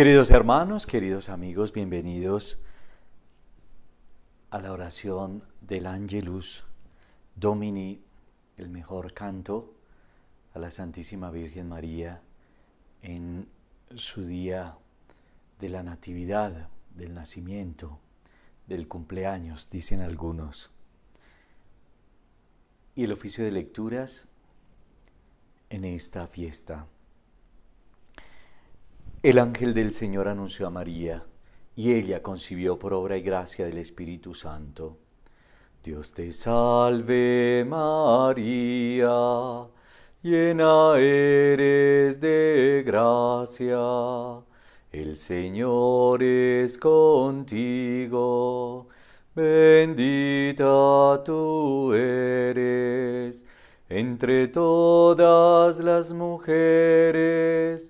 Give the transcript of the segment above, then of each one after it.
Queridos hermanos, queridos amigos, bienvenidos a la oración del Angelus Domini, el mejor canto a la Santísima Virgen María en su día de la Natividad, del nacimiento, del cumpleaños, dicen algunos. Y el oficio de lecturas en esta fiesta. El ángel del Señor anunció a María, y ella concibió por obra y gracia del Espíritu Santo. Dios te salve María, llena eres de gracia, el Señor es contigo, bendita tú eres entre todas las mujeres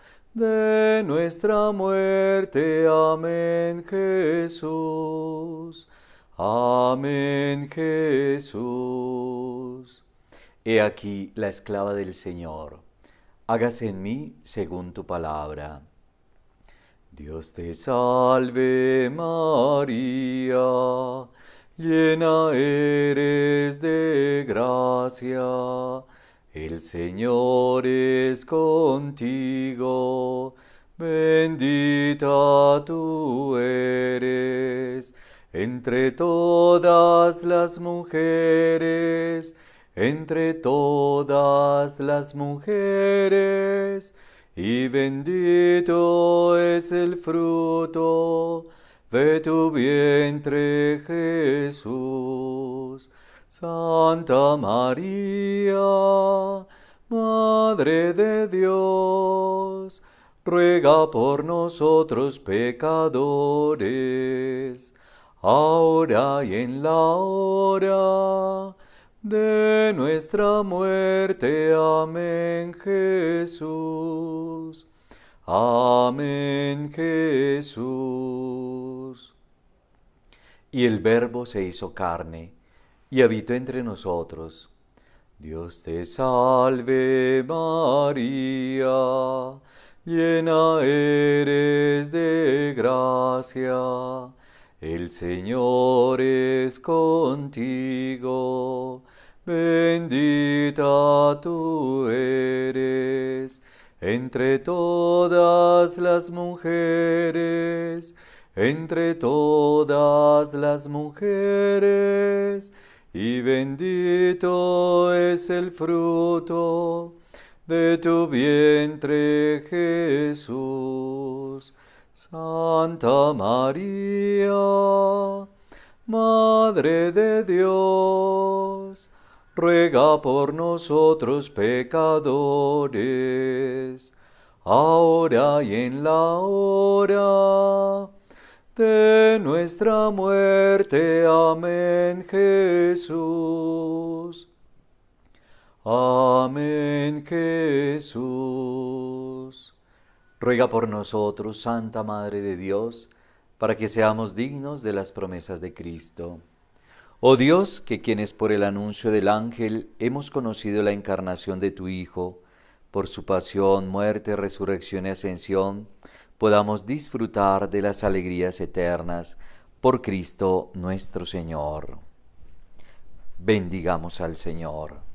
de nuestra muerte. Amén Jesús. Amén Jesús. He aquí la esclava del Señor. Hágase en mí según tu palabra. Dios te salve María, llena eres de gracia el Señor es contigo, bendita tú eres, entre todas las mujeres, entre todas las mujeres, y bendito es el fruto de tu vientre Jesús. Santa María, Madre de Dios, ruega por nosotros pecadores, ahora y en la hora de nuestra muerte. Amén Jesús. Amén Jesús. Y el Verbo se hizo carne y habito entre nosotros. Dios te salve María, llena eres de gracia, el Señor es contigo, bendita tú eres entre todas las mujeres, entre todas las mujeres y bendito es el fruto de tu vientre Jesús. Santa María, Madre de Dios, ruega por nosotros pecadores, ahora y en la hora de nuestra muerte. Amén Jesús. Amén Jesús. Ruega por nosotros, Santa Madre de Dios, para que seamos dignos de las promesas de Cristo. Oh Dios, que quienes por el anuncio del ángel hemos conocido la encarnación de tu Hijo, por su pasión, muerte, resurrección y ascensión, podamos disfrutar de las alegrías eternas por Cristo nuestro Señor. Bendigamos al Señor.